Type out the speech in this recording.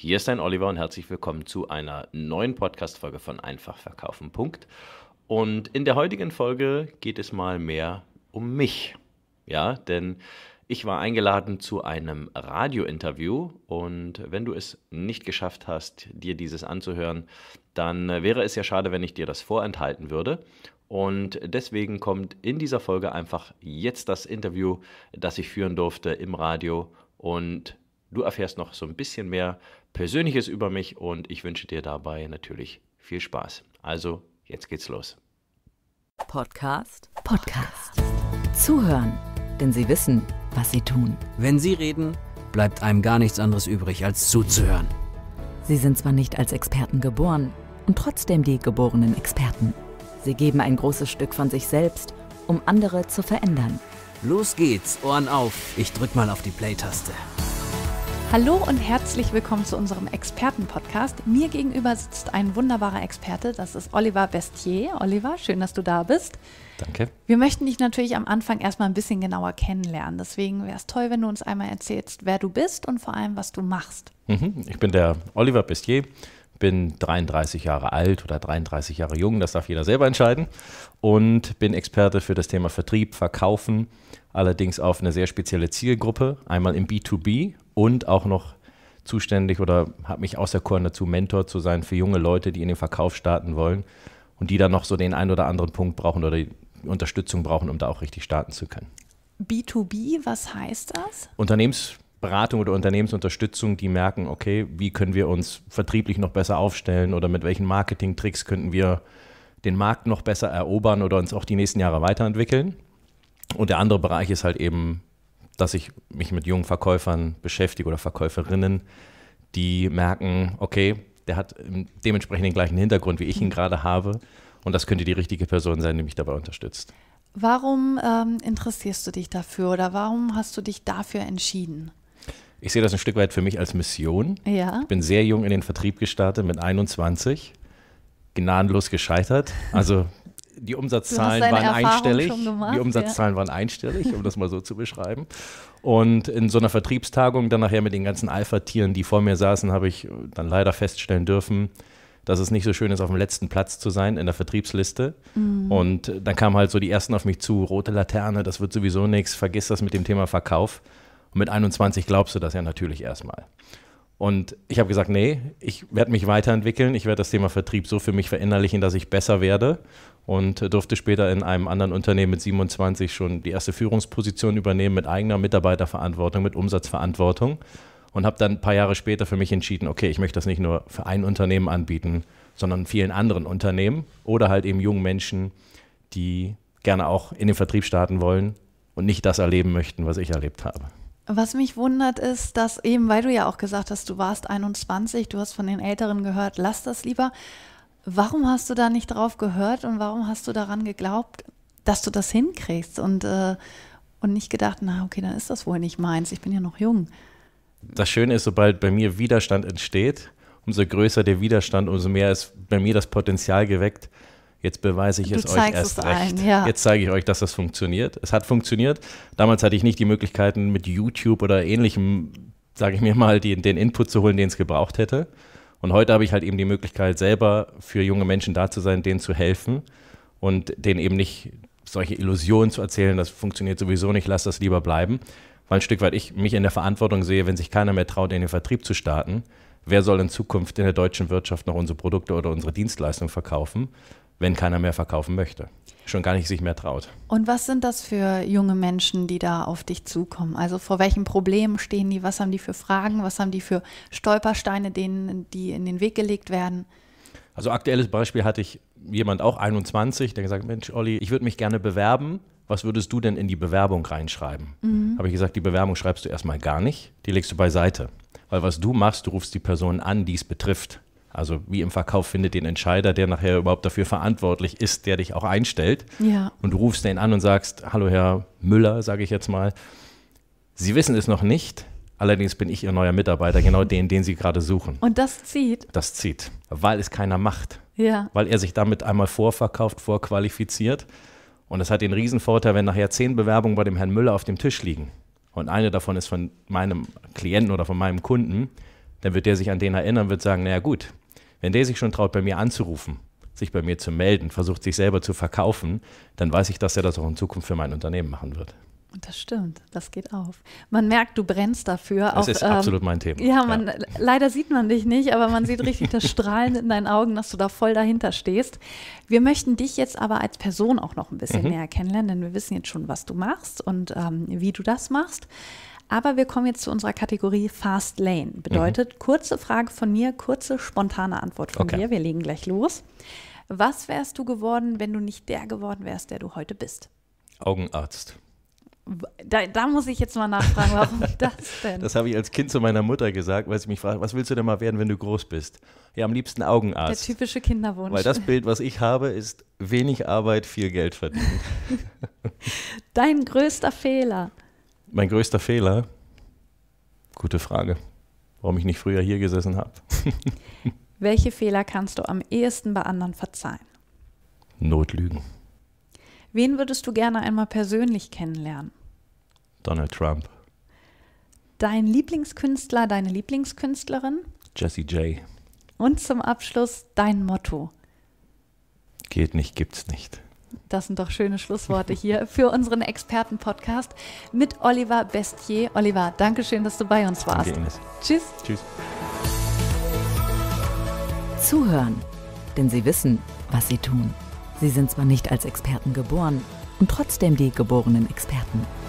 Hier ist dein Oliver und herzlich willkommen zu einer neuen Podcast-Folge von Einfach verkaufen. Punkt. Und in der heutigen Folge geht es mal mehr um mich. Ja, denn ich war eingeladen zu einem Radio-Interview und wenn du es nicht geschafft hast, dir dieses anzuhören, dann wäre es ja schade, wenn ich dir das vorenthalten würde. Und deswegen kommt in dieser Folge einfach jetzt das Interview, das ich führen durfte im Radio und Du erfährst noch so ein bisschen mehr Persönliches über mich und ich wünsche dir dabei natürlich viel Spaß. Also, jetzt geht's los. Podcast, Podcast. Zuhören, denn sie wissen, was sie tun. Wenn sie reden, bleibt einem gar nichts anderes übrig, als zuzuhören. Sie sind zwar nicht als Experten geboren und trotzdem die geborenen Experten. Sie geben ein großes Stück von sich selbst, um andere zu verändern. Los geht's, Ohren auf. Ich drück mal auf die Play-Taste. Hallo und herzlich willkommen zu unserem Experten-Podcast. Mir gegenüber sitzt ein wunderbarer Experte, das ist Oliver Bestier. Oliver, schön, dass du da bist. Danke. Wir möchten dich natürlich am Anfang erstmal ein bisschen genauer kennenlernen. Deswegen wäre es toll, wenn du uns einmal erzählst, wer du bist und vor allem, was du machst. Mhm. Ich bin der Oliver Bestier, bin 33 Jahre alt oder 33 Jahre jung, das darf jeder selber entscheiden. Und bin Experte für das Thema Vertrieb, Verkaufen, allerdings auf eine sehr spezielle Zielgruppe, einmal im B2B und auch noch zuständig oder habe mich auserkoren dazu, Mentor zu sein für junge Leute, die in den Verkauf starten wollen und die dann noch so den einen oder anderen Punkt brauchen oder die Unterstützung brauchen, um da auch richtig starten zu können. B2B, was heißt das? Unternehmens Beratung oder Unternehmensunterstützung, die merken, okay, wie können wir uns vertrieblich noch besser aufstellen oder mit welchen Marketingtricks könnten wir den Markt noch besser erobern oder uns auch die nächsten Jahre weiterentwickeln. Und der andere Bereich ist halt eben, dass ich mich mit jungen Verkäufern beschäftige oder Verkäuferinnen, die merken, okay, der hat dementsprechend den gleichen Hintergrund, wie ich ihn mhm. gerade habe. Und das könnte die richtige Person sein, die mich dabei unterstützt. Warum ähm, interessierst du dich dafür oder warum hast du dich dafür entschieden? Ich sehe das ein Stück weit für mich als Mission. Ja. Ich bin sehr jung in den Vertrieb gestartet, mit 21, gnadenlos gescheitert. Also die Umsatzzahlen waren Erfahrung einstellig. Gemacht, die Umsatzzahlen ja. waren einstellig, um das mal so zu beschreiben. Und in so einer Vertriebstagung dann nachher mit den ganzen Alpha-Tieren, die vor mir saßen, habe ich dann leider feststellen dürfen, dass es nicht so schön ist, auf dem letzten Platz zu sein in der Vertriebsliste. Mhm. Und dann kamen halt so die ersten auf mich zu, rote Laterne, das wird sowieso nichts, vergiss das mit dem Thema Verkauf. Und mit 21 glaubst du das ja natürlich erstmal. Und ich habe gesagt, nee, ich werde mich weiterentwickeln. Ich werde das Thema Vertrieb so für mich verinnerlichen, dass ich besser werde. Und durfte später in einem anderen Unternehmen mit 27 schon die erste Führungsposition übernehmen mit eigener Mitarbeiterverantwortung, mit Umsatzverantwortung. Und habe dann ein paar Jahre später für mich entschieden, okay, ich möchte das nicht nur für ein Unternehmen anbieten, sondern vielen anderen Unternehmen oder halt eben jungen Menschen, die gerne auch in den Vertrieb starten wollen und nicht das erleben möchten, was ich erlebt habe. Was mich wundert ist, dass eben, weil du ja auch gesagt hast, du warst 21, du hast von den Älteren gehört, lass das lieber. Warum hast du da nicht drauf gehört und warum hast du daran geglaubt, dass du das hinkriegst und, äh, und nicht gedacht, na okay, dann ist das wohl nicht meins, ich bin ja noch jung. Das Schöne ist, sobald bei mir Widerstand entsteht, umso größer der Widerstand, umso mehr ist bei mir das Potenzial geweckt, Jetzt beweise ich du es euch erst es recht. Ein, ja. Jetzt zeige ich euch, dass das funktioniert. Es hat funktioniert. Damals hatte ich nicht die Möglichkeiten, mit YouTube oder ähnlichem, sage ich mir mal, den, den Input zu holen, den es gebraucht hätte. Und heute habe ich halt eben die Möglichkeit, selber für junge Menschen da zu sein, denen zu helfen und denen eben nicht solche Illusionen zu erzählen, das funktioniert sowieso nicht, lass das lieber bleiben. Weil ein Stück weit ich mich in der Verantwortung sehe, wenn sich keiner mehr traut, in den Vertrieb zu starten, wer soll in Zukunft in der deutschen Wirtschaft noch unsere Produkte oder unsere Dienstleistungen verkaufen? wenn keiner mehr verkaufen möchte. Schon gar nicht sich mehr traut. Und was sind das für junge Menschen, die da auf dich zukommen? Also vor welchen Problemen stehen die? Was haben die für Fragen? Was haben die für Stolpersteine, denen die in den Weg gelegt werden? Also aktuelles Beispiel hatte ich jemand auch 21, der gesagt, Mensch, Olli, ich würde mich gerne bewerben. Was würdest du denn in die Bewerbung reinschreiben? Mhm. Habe ich gesagt, die Bewerbung schreibst du erstmal gar nicht, die legst du beiseite. Weil was du machst, du rufst die Person an, die es betrifft. Also wie im Verkauf findet den Entscheider, der nachher überhaupt dafür verantwortlich ist, der dich auch einstellt. Ja. Und du rufst den an und sagst, hallo Herr Müller, sage ich jetzt mal. Sie wissen es noch nicht, allerdings bin ich Ihr neuer Mitarbeiter, genau den, den Sie gerade suchen. Und das zieht. Das zieht, weil es keiner macht. Ja. Weil er sich damit einmal vorverkauft, vorqualifiziert. Und das hat den Riesenvorteil, wenn nachher zehn Bewerbungen bei dem Herrn Müller auf dem Tisch liegen und eine davon ist von meinem Klienten oder von meinem Kunden, dann wird der sich an den erinnern, wird sagen, naja gut, wenn der sich schon traut, bei mir anzurufen, sich bei mir zu melden, versucht sich selber zu verkaufen, dann weiß ich, dass er das auch in Zukunft für mein Unternehmen machen wird. Das stimmt, das geht auf. Man merkt, du brennst dafür. Das auch, ist ähm, absolut mein Thema. Ja, man, ja, leider sieht man dich nicht, aber man sieht richtig das Strahlen in deinen Augen, dass du da voll dahinter stehst. Wir möchten dich jetzt aber als Person auch noch ein bisschen mhm. näher kennenlernen, denn wir wissen jetzt schon, was du machst und ähm, wie du das machst. Aber wir kommen jetzt zu unserer Kategorie Fast Lane. Bedeutet mhm. kurze Frage von mir, kurze spontane Antwort von okay. dir. Wir legen gleich los. Was wärst du geworden, wenn du nicht der geworden wärst, der du heute bist? Augenarzt. Da, da, muss ich jetzt mal nachfragen, warum das denn? Das habe ich als Kind zu meiner Mutter gesagt, weil sie mich fragt, was willst du denn mal werden, wenn du groß bist? Ja, am liebsten Augenarzt. Der typische Kinderwunsch. Weil das Bild, was ich habe, ist wenig Arbeit, viel Geld verdienen. Dein größter Fehler. Mein größter Fehler? Gute Frage. Warum ich nicht früher hier gesessen habe. Welche Fehler kannst du am ehesten bei anderen verzeihen? Notlügen. Wen würdest du gerne einmal persönlich kennenlernen? Donald Trump. Dein Lieblingskünstler, deine Lieblingskünstlerin? Jesse J. Und zum Abschluss dein Motto. Geht nicht, gibt's nicht. Das sind doch schöne Schlussworte hier für unseren Experten-Podcast mit Oliver Bestier. Oliver, danke schön, dass du bei uns warst. Danke, Ines. Tschüss. Tschüss. Zuhören, denn sie wissen, was sie tun. Sie sind zwar nicht als Experten geboren und trotzdem die geborenen Experten.